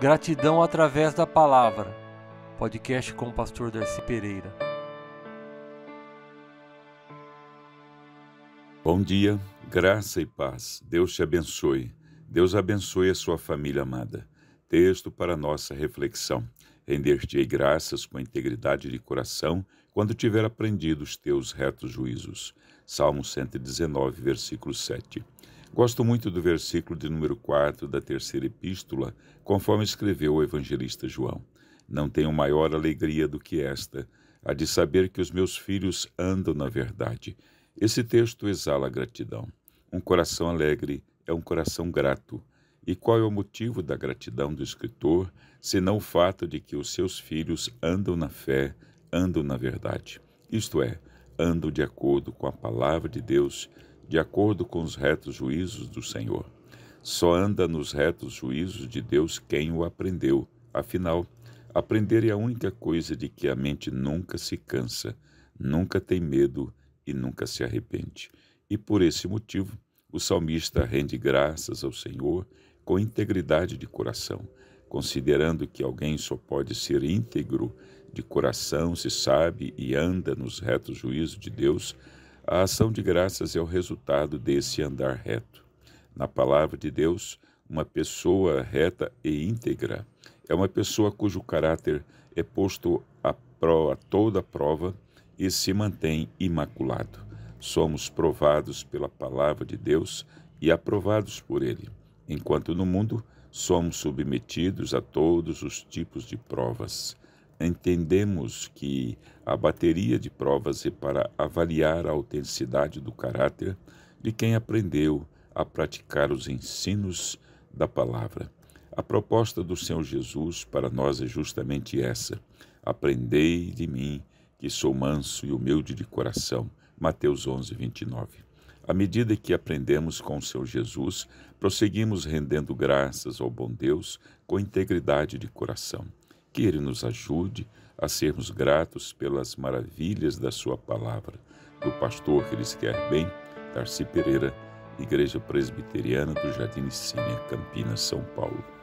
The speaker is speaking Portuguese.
Gratidão através da palavra. Podcast com o pastor Darcy Pereira. Bom dia, graça e paz. Deus te abençoe. Deus abençoe a sua família amada. Texto para nossa reflexão. Render-te-ei graças com integridade de coração quando tiver aprendido os teus retos juízos. Salmo 119, versículo 7. Gosto muito do versículo de número 4 da terceira epístola, conforme escreveu o evangelista João. Não tenho maior alegria do que esta, a de saber que os meus filhos andam na verdade. Esse texto exala gratidão. Um coração alegre é um coração grato. E qual é o motivo da gratidão do escritor, senão o fato de que os seus filhos andam na fé, andam na verdade? Isto é, andam de acordo com a palavra de Deus, de acordo com os retos juízos do Senhor. Só anda nos retos juízos de Deus quem o aprendeu. Afinal, aprender é a única coisa de que a mente nunca se cansa, nunca tem medo e nunca se arrepende. E por esse motivo, o salmista rende graças ao Senhor com integridade de coração, considerando que alguém só pode ser íntegro de coração se sabe e anda nos retos juízos de Deus a ação de graças é o resultado desse andar reto. Na palavra de Deus, uma pessoa reta e íntegra é uma pessoa cujo caráter é posto a, pro, a toda prova e se mantém imaculado. Somos provados pela palavra de Deus e aprovados por Ele, enquanto no mundo somos submetidos a todos os tipos de provas entendemos que a bateria de provas é para avaliar a autenticidade do caráter de quem aprendeu a praticar os ensinos da palavra. A proposta do Senhor Jesus para nós é justamente essa: aprendei de mim, que sou manso e humilde de coração. Mateus 11, 29. À medida que aprendemos com o Senhor Jesus, prosseguimos rendendo graças ao bom Deus com integridade de coração que Ele nos ajude a sermos gratos pelas maravilhas da Sua palavra. Do pastor que lhes quer bem, Darcy Pereira, Igreja Presbiteriana do Jardim Cine, Campinas, São Paulo.